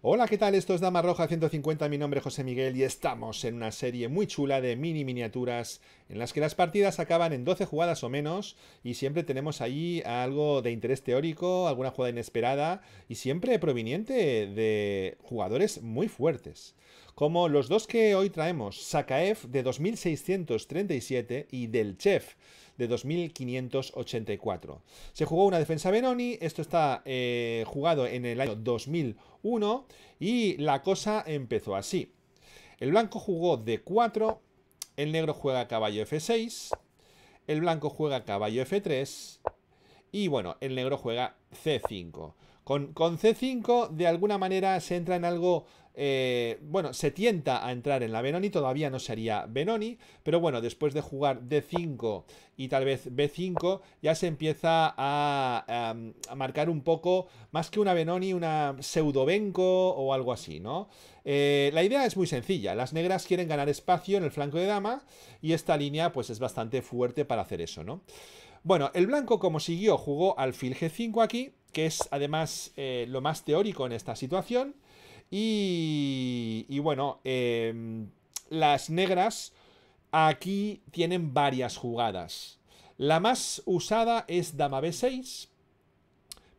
Hola, ¿qué tal? Esto es Dama Roja 150, mi nombre es José Miguel y estamos en una serie muy chula de mini miniaturas en las que las partidas acaban en 12 jugadas o menos y siempre tenemos ahí algo de interés teórico, alguna jugada inesperada y siempre proveniente de jugadores muy fuertes como los dos que hoy traemos, Sakaev de 2637 y Delchev de 2584. Se jugó una defensa Benoni, esto está eh, jugado en el año 2001 y la cosa empezó así. El blanco jugó D4, el negro juega caballo F6, el blanco juega caballo F3 y bueno, el negro juega C5. Con, C5 de alguna manera se entra en algo... Eh, bueno, se tienta a entrar en la Benoni, todavía no sería Benoni, pero bueno, después de jugar D5 y tal vez B5, ya se empieza em, a, marcar un poco, más que una Benoni, una pseudo-benco o algo así, ¿no? Eh, la idea es muy sencilla, las negras quieren ganar espacio en el flanco de dama y esta línea pues es bastante fuerte para hacer eso, ¿no? Bueno, el blanco como siguió jugó alfil G5 aquí que es además eh, lo más teórico en esta situación. Y, y bueno, em, las negras aquí tienen varias jugadas. La más usada es dama b6,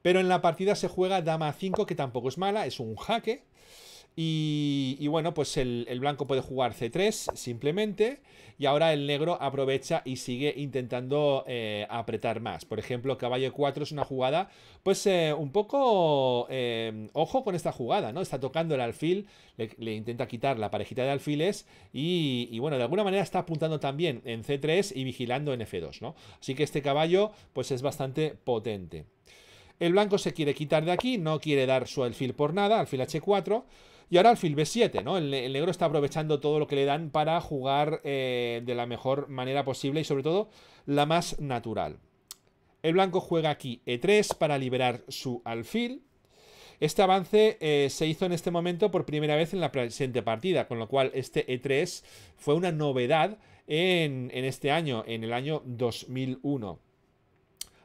pero en la partida se juega dama 5, que tampoco es mala, es un jaque. Y, bueno, pues el, blanco puede jugar C3 simplemente. Y ahora el negro aprovecha y sigue intentando eh, apretar más. Por ejemplo, caballo 4 es una jugada, pues eh, un poco... Eh, ojo con esta jugada, ¿no? Está tocando el alfil, le, intenta quitar la parejita de alfiles. Y, y, bueno, de alguna manera está apuntando también en C3 y vigilando en F2, ¿no? Así que este caballo pues es bastante potente. El blanco se quiere quitar de aquí, no quiere dar su alfil por nada, alfil H4. Y ahora alfil b7, ¿no? El, negro está aprovechando todo lo que le dan para jugar eh, de la mejor manera posible y sobre todo la más natural. El blanco juega aquí e3 para liberar su alfil. Este avance eh, se hizo en este momento por primera vez en la presente partida, con lo cual este E3 fue una novedad en, este año, en el año 2001.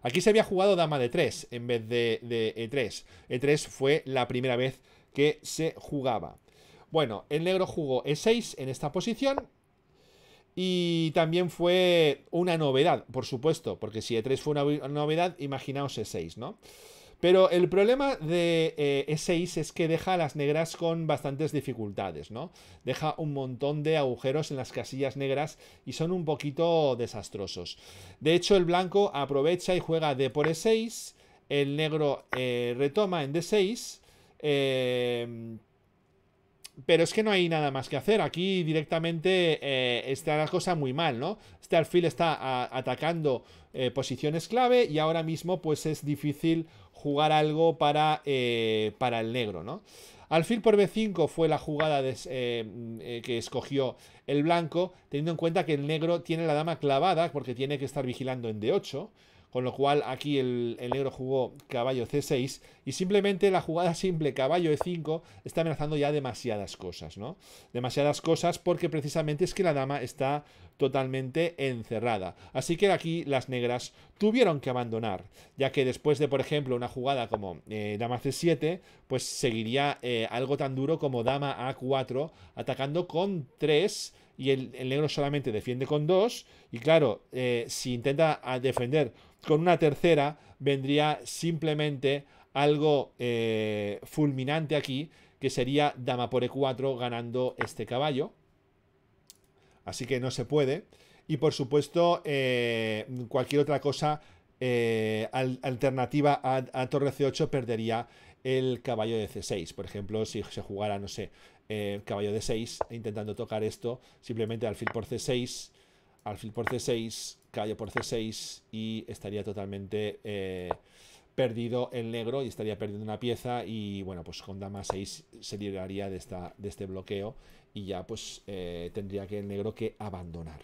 Aquí se había jugado dama de 3 en vez de, de, E3. E3 fue la primera vez que se jugaba. Bueno, el negro jugó E6 en esta posición. Y también fue una novedad, por supuesto, porque si E3 fue una novedad, imaginaos E6, ¿no? Pero el problema de E6 eh, e es que deja a las negras con bastantes dificultades, ¿no? Deja un montón de agujeros en las casillas negras y son un poquito desastrosos. De hecho, el blanco aprovecha y juega D por E6, el negro eh, retoma en D6 Em, pero es que no hay nada más que hacer. Aquí directamente eh, está la cosa muy mal, ¿no? Este alfil está atacando eh, posiciones clave y ahora mismo pues es difícil jugar algo para, eh, para el negro, ¿no? Alfil por B5 fue la jugada mm, que escogió el blanco, teniendo en cuenta que el negro tiene la dama clavada porque tiene que estar vigilando en D8. Con lo cual aquí el, negro jugó caballo C6 y simplemente la jugada simple caballo E5 está amenazando ya demasiadas cosas, ¿no? Demasiadas cosas porque precisamente es que la dama está totalmente encerrada. Así que aquí las negras tuvieron que abandonar, ya que después de, por ejemplo, una jugada como eh, dama C7, pues seguiría eh, algo tan duro como dama A4 atacando con 3 y el, negro solamente defiende con dos. Y claro, eh, si intenta ah, defender con una tercera, vendría simplemente algo eh, fulminante aquí, que sería dama por e4 ganando este caballo. Así que no se puede. Y por supuesto, eh, cualquier otra cosa alternativa a, a, torre c8 perdería el caballo de c6. Por ejemplo, si se jugara, no sé, eh, caballo de 6 intentando tocar esto. Simplemente alfil por c6, alfil por c6, caballo por c6 y estaría totalmente eh, perdido el negro y estaría perdiendo una pieza y bueno, pues con dama 6 se libraría de, esta, de este bloqueo y ya pues eh, tendría que el negro que abandonar.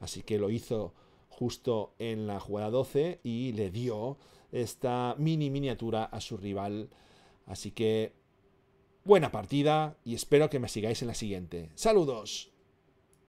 Así que lo hizo justo en la jugada 12 y le dio esta mini miniatura a su rival. Así que buena partida y espero que me sigáis en la siguiente. Saludos.